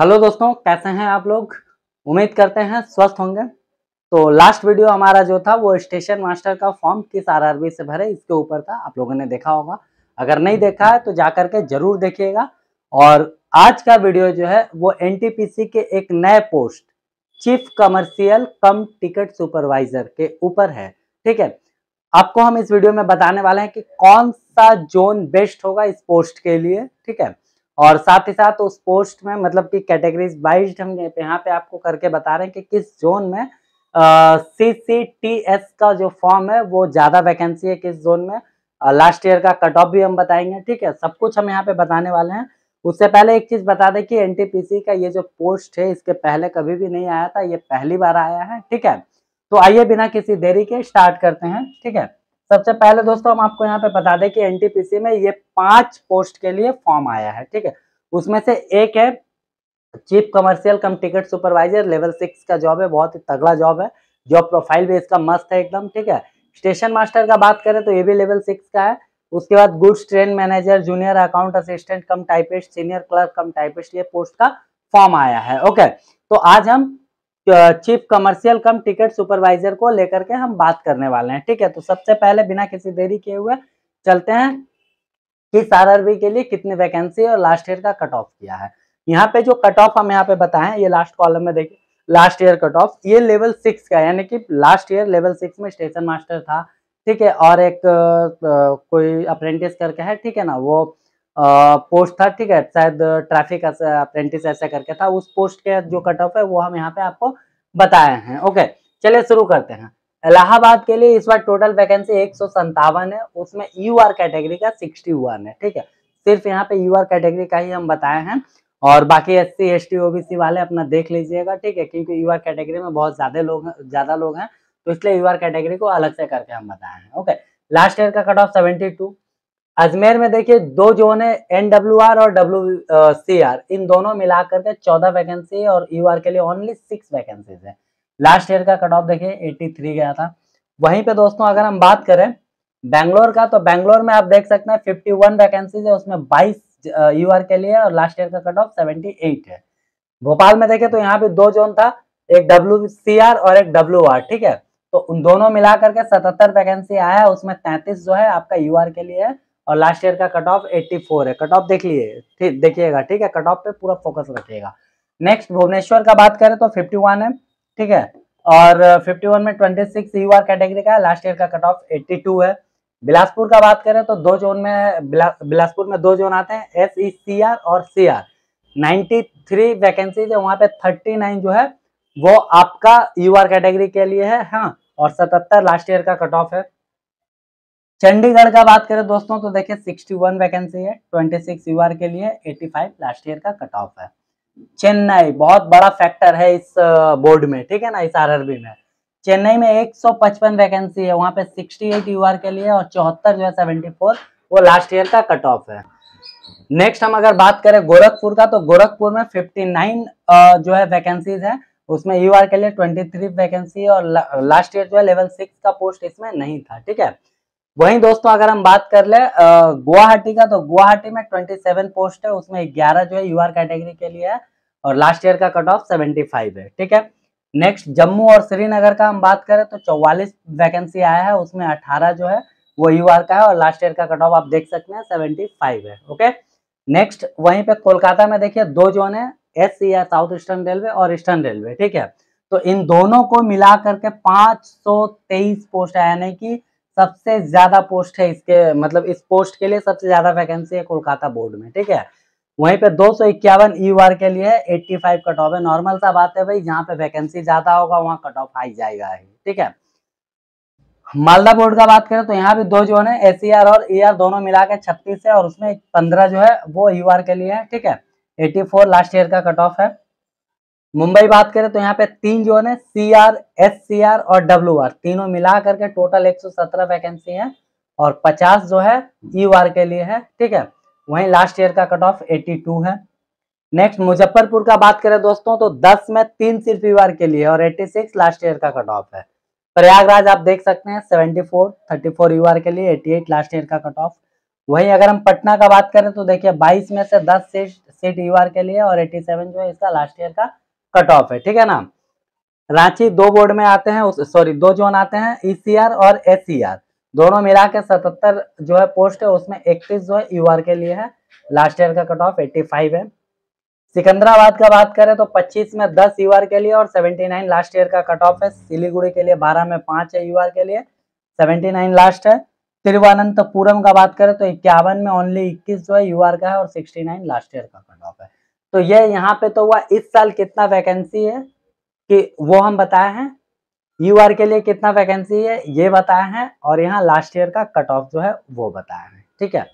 hello दोस्तों कैसे हैं आप लोग उम्मीद करते हैं स्वस्थ होंगे तो लास्ट वीडियो हमारा जो था वो स्टेशन मास्टर का फॉर्म किस आरआरबी से भरे इसके ऊपर था आप लोगों ने देखा होगा अगर नहीं देखा है तो जाकर के जरूर देखिएगा और आज का वीडियो जो है वो एनटीपीसी के एक नए post chief commercial cum ticket supervisor के ऊपर है ठीक है आपको हम इस वीडियो में बताने वाले हैं कि कौन सा जोन बेस्ट होगा इस पोस्ट के लिए ठीक है और साथ ही साथ उस पोस्ट में मतलब कि कैटेगरीज वाइज हम यहाँ पे आपको करके बता रहे हैं कि किस जोन में सी सी टी एस का जो फॉर्म है वो ज़्यादा वैकेंसी है किस जोन में लास्ट ईयर का कट ऑफ भी हम बताएंगे ठीक है सब कुछ हम यहाँ पे बताने वाले हैं उससे पहले एक चीज़ बता दें कि एन का ये जो पोस्ट है इसके पहले कभी भी नहीं आया था ये पहली बार आया है ठीक है तो आइए बिना किसी देरी के स्टार्ट करते हैं ठीक है सबसे पहले दोस्तों हम आपको यहाँ पे बता दें कि एनटीपीसी में ये पांच पोस्ट के लिए फॉर्म आया है ठीक है उसमें से एक है chief commercial cum ticket supervisor level six का जॉब है बहुत ही तगड़ा जॉब है जॉब प्रोफाइल भी इसका मस्त है एकदम ठीक है स्टेशन मास्टर का बात करें तो ये भी लेवल सिक्स का है उसके बाद goods train manager junior account assistant cum typist senior clerk cum typist ये पोस्ट का फॉर्म आया है ओके तो आज हम chief commercial cum ticket supervisor को लेकर के हम बात करने वाले हैं ठीक है तो सबसे पहले बिना किसी देरी किए हुए चलते हैं कि सार अरबी के लिए कितनी वैकेंसी और लास्ट ईयर का कट ऑफ किया है यहाँ पे जो कट ऑफ हम यहाँ पे बताएं ये लास्ट कॉलम में देखिए लास्ट ईयर कट ऑफ ये लेवल सिक्स का यानी कि लास्ट ईयर लेवल सिक्स में स्टेशन मास्टर था ठीक है और एक तो, कोई अप्रेंटिस करके है ठीक है ना वो पोस्ट था ठीक है शायद ट्रैफिक अप्रेंटिस ऐसा करके था उस पोस्ट के जो कट ऑफ है वो हम यहाँ पे आपको बताए हैं ओके चलिए शुरू करते हैं इलाहाबाद के लिए इस बार टोटल वैकेंसी एक है उसमें यू आर कैटेगरी का सिक्सटी है ठीक है सिर्फ यहाँ पे यू आर कैटेगरी का ही हम बताए हैं और बाकी S C S T OBC वाले अपना देख लीजिएगा ठीक है क्योंकि यू आर कैटेगरी में बहुत ज्यादा लोग ज्यादा लोग हैं तो इसलिए यू आर कैटेगरी को अलग से करके हम बताए हैं ओके लास्ट ईयर का cut off seventy two Ajmer में देखिए दो जोन है एनडब्ल्यूआर और डब्ल्यू सी आर इन दोनों मिलाकर के चौदह वैकेंसी है और यू आर के लिए ओनली सिक्स वैकेंसीज है लास्ट ईयर का कट ऑफ देखिए एट्टी थ्री गया था वहीं पे दोस्तों अगर हम बात करें बैंगलोर का तो बैंगलोर में आप देख सकते हैं फिफ्टी वन वैकेंसीज है उसमें बाईस यू आर के लिए और लास्ट ईयर का कट ऑफ सेवेंटी एट है भोपाल में देखें तो यहाँ पे दो जोन था एक डब्ल्यू सी आर और एक डब्ल्यू आर ठीक है तो उन दोनों मिला करके सतहत्तर वैकेंसी आया है उसमें तैंतीस जो है आपका यू आर के लिए है और लास्ट ईयर का कट ऑफ फोर है कट ऑफ देख लिए देखिएगा ठीक है कट ऑफ पे पूरा फोकस रखिएगा नेक्स्ट भुवनेश्वर का बात करें तो 51 है ठीक है और 51 में 26 सिक्स यू आर कैटेगरी का लास्ट ईयर का कट ऑफ 82 है बिलासपुर का बात करें तो दो जोन में बिला, बिलासपुर में दो जोन आते हैं एस ई सी आर और C R ninety three vacancies है वहाँ पे थर्टी नाइन जो है वो आपका यू आर कैटेगरी के लिए है हाँ और सतहत्तर लास्ट ईयर का कट ऑफ है चंडीगढ़ का बात करें दोस्तों तो देखिए 61 वैकेंसी है 26 यूआर के लिए 85 लास्ट ईयर का कट ऑफ है चेन्नई बहुत बड़ा फैक्टर है इस बोर्ड में ठीक है ना इस आर में चेन्नई में 155 वैकेंसी है वहां पे 68 यूआर के लिए और चौहत्तर जो है 74 वो लास्ट ईयर का कट ऑफ है नेक्स्ट हम अगर बात करें गोरखपुर का तो गोरखपुर में फिफ्टी जो है वैकेंसीज है उसमें यू के लिए ट्वेंटी वैकेंसी और लास्ट ईयर जो है लेवल सिक्स का पोस्ट इसमें नहीं था ठीक है वहीं दोस्तों अगर हम बात कर ले गुवाहाटी का तो गुवाहाटी में 27 पोस्ट है उसमें 11 जो है यूआर कैटेगरी के लिए है और लास्ट ईयर का कट ऑफ 75 है ठीक है नेक्स्ट जम्मू और श्रीनगर का हम बात करें तो 44 वैकेंसी आया है उसमें 18 जो है वो यूआर का है और लास्ट ईयर का कट ऑफ आप देख सकते हैं सेवेंटी है ओके नेक्स्ट वहीं पे कोलकाता में देखिए दो जोन है एस है साउथ ईस्टर्न रेलवे और ईस्टर्न रेलवे ठीक है तो इन दोनों को मिला करके तेईस पोस्ट है यानी कि सबसे ज्यादा पोस्ट है इसके मतलब इस पोस्ट के लिए सबसे ज्यादा वैकेंसी है कोलकाता बोर्ड में ठीक है वहीं पे दो सौ इक्यावन यू e आर के लिए 85 फाइव कट ऑफ है नॉर्मल सा बात है भाई जहाँ पे वैकेंसी ज्यादा होगा वहाँ कट ऑफ हाई जाएगा ठीक है मालदा बोर्ड का बात करें तो यहाँ भी दो जोन है एस e और ए e दोनों मिला के छत्तीस है और उसमें पंद्रह जो है वो यू के लिए है ठीक है एट्टी फोर लास्ट ईयर का कट ऑफ है मुंबई बात करें तो यहाँ पे तीन जोन है C R S C R और डब्ल्यू आर तीनों मिला करके टोटल 117 वैकेंसी है और 50 जो है यू e आर के लिए है ठीक है वहीं लास्ट ईयर का कट ऑफ 82 है नेक्स्ट मुजफ्फरपुर का बात करें दोस्तों तो 10 में तीन सिर्फ यू e आर के लिए और 86 लास्ट ईयर का कट ऑफ है प्रयागराज आप देख सकते हैं थर्टी फोर यू आर के लिए एट लास्ट ईयर का कट ऑफ वहीं अगर हम पटना का बात करें तो देखिए 22 में से 10 सीट सीट ई के लिए और 87 जो है इसका लास्ट ईयर का कट ऑफ है ठीक है ना रांची दो बोर्ड में आते हैं सॉरी दो जोन आते हैं ईसीआर e और एस e दोनों मिला के सतहत्तर जो है पोस्ट है उसमें इकतीस जो है यूआर के लिए है लास्ट ईयर का कट ऑफ एट्टी है सिकंदराबाद का बात करें तो 25 में 10 यूआर के लिए और 79 लास्ट ईयर का कट ऑफ है सिलीगुड़ी के लिए 12 में 5 है यूआर के लिए 79 लास्ट है तिरुवनंतपुरम का बात करें तो इक्यावन में ओनली 21 जो है यूआर का है और 69 लास्ट ईयर का कट ऑफ है तो ये यहाँ पे तो हुआ इस साल कितना वैकेंसी है कि वो हम बताए हैं यू आर के लिए कितना वैकेंसी है ये बताए हैं और यहाँ लास्ट ईयर का कट ऑफ जो है वो बताया है ठीक है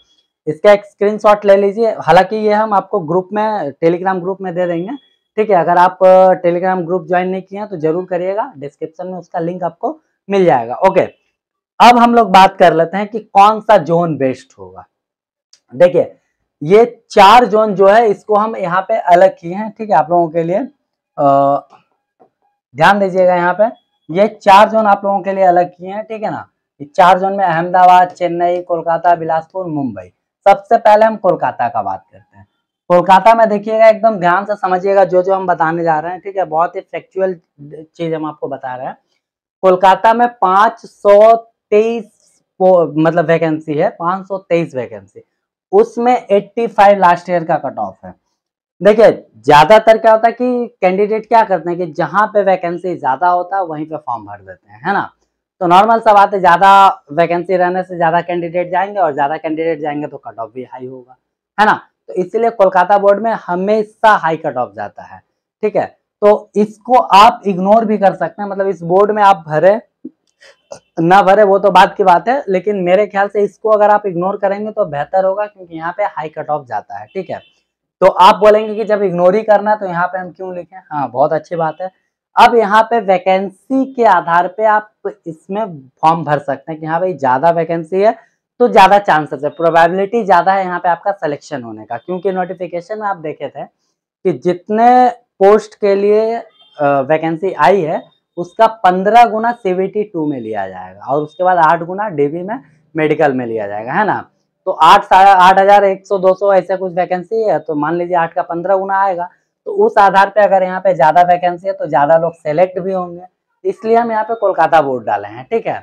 इसका एक शॉट ले लीजिए हालांकि ये हम आपको ग्रुप में टेलीग्राम ग्रुप में दे देंगे ठीक है अगर आप टेलीग्राम ग्रुप ज्वाइन नहीं किए हैं तो जरूर करिएगा डिस्क्रिप्शन में उसका लिंक आपको मिल जाएगा ओके अब हम लोग बात कर लेते हैं कि कौन सा जोन बेस्ट होगा देखिए ये चार जोन जो है इसको हम यहाँ पे अलग किए हैं ठीक है आप लोगों के लिए ध्यान दीजिएगा यहाँ पे ये चार जोन आप लोगों के लिए अलग किए हैं ठीक है ना ये चार जोन में अहमदाबाद चेन्नई कोलकाता बिलासपुर मुंबई सबसे पहले हम कोलकाता का बात करते हैं कोलकाता में देखिएगा एकदम ध्यान से समझिएगा जो जो हम बताने जा रहे हैं ठीक है बहुत ही फैक्चुअल चीज हम आपको बता रहे हैं कोलकाता में पांच सौ तेईस मतलब वैकेंसी है पांच सौ तेईस वैकेंसी उसमें 85 लास्ट ईयर का कट ऑफ है देखिए ज्यादातर क्या होता है कि कैंडिडेट क्या करते हैं कि जहां पे वैकेंसी ज्यादा होता है वहीं पे फॉर्म भर देते हैं है ना तो नॉर्मल सा बात है ज्यादा वैकेंसी रहने से ज्यादा कैंडिडेट जाएंगे और ज्यादा कैंडिडेट जाएंगे तो कट ऑफ भी हाई होगा है ना तो इसीलिए कोलकाता बोर्ड में हमेशा हाई कट ऑफ जाता है ठीक है तो इसको आप इग्नोर भी कर सकते हैं मतलब इस बोर्ड में आप भरे ना भरे वो तो बात की बात है लेकिन मेरे ख्याल से इसको अगर आप इग्नोर करेंगे तो बेहतर होगा क्योंकि यहाँ पे हाई कट ऑफ जाता है ठीक है तो आप बोलेंगे कि जब इग्नोर ही करना है तो यहाँ पे हम क्यों लिखें हाँ बहुत अच्छी बात है अब यहाँ पे वैकेंसी के आधार पे आप इसमें फॉर्म भर सकते हैं कि हाँ भाई ज़्यादा वैकेंसी है तो ज़्यादा चांसेस है प्रोबेबिलिटी ज़्यादा है यहाँ पे आपका सिलेक्शन होने का क्योंकि नोटिफिकेशन आप देखे थे कि जितने पोस्ट के लिए वैकेंसी आई है उसका पंद्रह गुना सेवेंटी टू में लिया जाएगा और उसके बाद आठ गुना डीबी में मेडिकल में लिया जाएगा है ना तो आठ साढ़े आठ हजार एक सौ दो सौ ऐसे कुछ वैकेंसी है तो मान लीजिए आठ का पंद्रह गुना आएगा तो उस आधार पे अगर यहाँ पे ज़्यादा वैकेंसी है तो ज़्यादा लोग सेलेक्ट भी होंगे इसलिए हम यहाँ पे कोलकाता बोर्ड डाले हैं ठीक है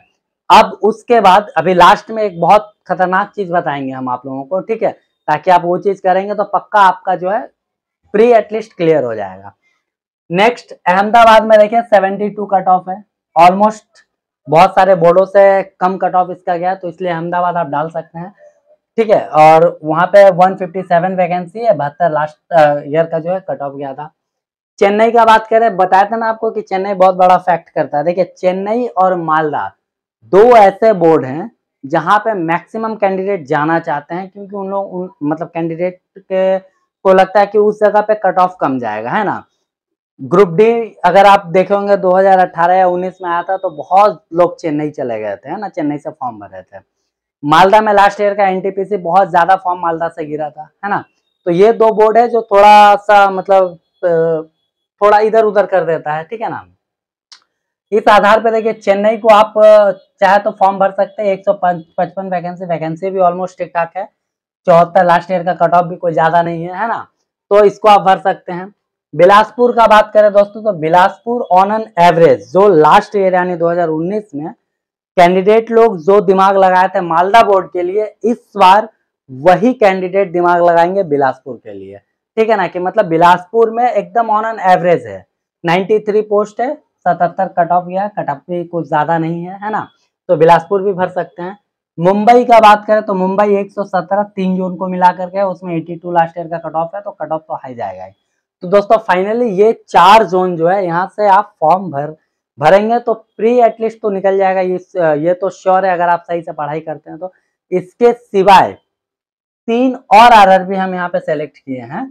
अब उसके बाद अभी लास्ट में एक बहुत खतरनाक चीज़ बताएंगे हम आप लोगों को ठीक है ताकि आप वो चीज़ करेंगे तो पक्का आपका जो है प्री एटलीस्ट क्लियर हो जाएगा नेक्स्ट अहमदाबाद में देखिए 72 कट ऑफ है ऑलमोस्ट बहुत सारे बोर्डों से कम कट ऑफ इसका गया तो इसलिए अहमदाबाद आप डाल सकते हैं ठीक है और वहाँ पे 157 वैकेंसी है बहत्तर लास्ट ईयर uh, का जो है कट ऑफ गया था चेन्नई का बात करें बताया था ना आपको कि चेन्नई बहुत बड़ा फैक्ट करता है देखिये चेन्नई और मालदा दो ऐसे बोर्ड हैं जहाँ पे मैक्सिमम कैंडिडेट जाना चाहते हैं क्योंकि उन लोग उन मतलब कैंडिडेट के को लगता है कि उस जगह पे कट ऑफ कम जाएगा है ना ग्रुप डी अगर आप देखे 2018 या 19 में आया था तो बहुत लोग चेन्नई चले गए थे है ना चेन्नई से फॉर्म भरे थे मालदा में लास्ट ईयर का एनटीपीसी बहुत ज्यादा फॉर्म मालदा से गिरा था है ना तो ये दो बोर्ड है जो मतलब, थोड़ा सा मतलब थोड़ा इधर उधर कर देता है ठीक है ना इस आधार पर देखिए चेन्नई को आप चाहे तो फॉर्म भर सकते हैं एक सौ पचपन वैकेंसी वैकेंसी भी ऑलमोस्ट ठीक ठाक है चौहत्तर लास्ट ईयर का कट ऑफ भी कोई ज्यादा नहीं है है ना तो इसको आप भर सकते हैं बिलासपुर का बात करें दोस्तों तो बिलासपुर ऑन एन एवरेज जो लास्ट ईयर यानी 2019 में कैंडिडेट लोग जो दिमाग लगाए थे मालदा बोर्ड के लिए इस बार वही कैंडिडेट दिमाग लगाएंगे बिलासपुर के लिए ठीक है ना कि मतलब बिलासपुर में एकदम ऑन एन एवरेज है 93 पोस्ट है सतहत्तर कट ऑफ गया कट ऑफ भी कुछ ज्यादा नहीं है है ना तो बिलासपुर भी भर सकते हैं मुंबई का बात करें तो मुंबई 117 तीन जून को मिला करके उसमें एटी लास्ट ईयर का कट ऑफ है तो कट ऑफ तो हाई जाएगा ही तो दोस्तों फाइनली ये चार जोन जो है यहाँ से आप फॉर्म भर भरेंगे तो प्री एटलीस्ट तो निकल जाएगा ये ये तो श्योर है अगर आप सही से पढ़ाई करते हैं तो इसके सिवाय तीन और आरआरबी हम यहाँ पे सेलेक्ट किए हैं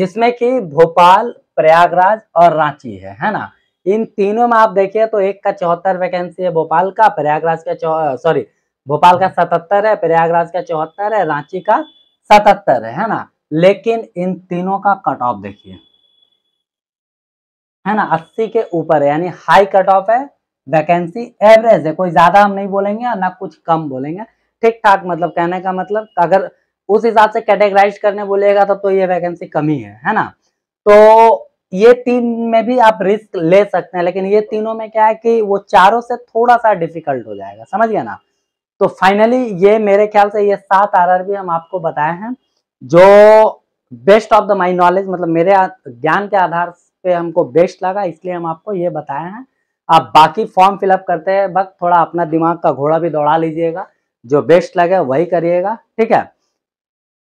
जिसमें कि भोपाल प्रयागराज और रांची है है ना इन तीनों में आप देखिए तो एक का चौहत्तर वैकेंसी है भोपाल का प्रयागराज का सॉरी भोपाल का सतहत्तर है प्रयागराज का चौहत्तर है रांची का सतहत्तर है, है ना लेकिन इन तीनों का कट ऑफ देखिए है ना अस्सी के ऊपर है यानी हाई कट ऑफ है वैकेंसी एवरेज है कोई ज्यादा हम नहीं बोलेंगे और ना कुछ कम बोलेंगे ठीक ठाक मतलब कहने का मतलब अगर उस हिसाब से कैटेगराइज करने बोलेगा तो, तो ये वैकेंसी कमी है है ना तो ये तीन में भी आप रिस्क ले सकते हैं लेकिन ये तीनों में क्या है कि वो चारों से थोड़ा सा डिफिकल्ट हो जाएगा समझ गया ना तो फाइनली ये मेरे ख्याल से ये सात आर हम आपको बताए हैं जो best of the my knowledge मतलब मेरे ज्ञान के आधार पे हमको बेस्ट लगा इसलिए हम आपको ये बताए हैं आप बाकी फॉर्म फिलअप करते हैं वक्त थोड़ा अपना दिमाग का घोड़ा भी दौड़ा लीजिएगा जो बेस्ट लगे वही करिएगा ठीक है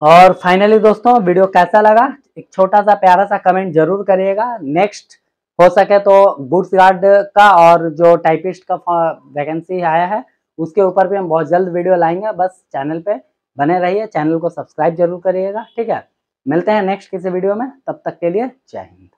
और फाइनली दोस्तों वीडियो कैसा लगा एक छोटा सा प्यारा सा कमेंट जरूर करिएगा नेक्स्ट हो सके तो गुड्स गार्ड का और जो टाइपिस्ट का वैकेंसी आया है उसके ऊपर भी हम बहुत जल्द वीडियो लाएंगे बस चैनल पे बने रहिए चैनल को सब्सक्राइब जरूर करिएगा ठीक है मिलते हैं नेक्स्ट किसी वीडियो में तब तक के लिए जय हिंद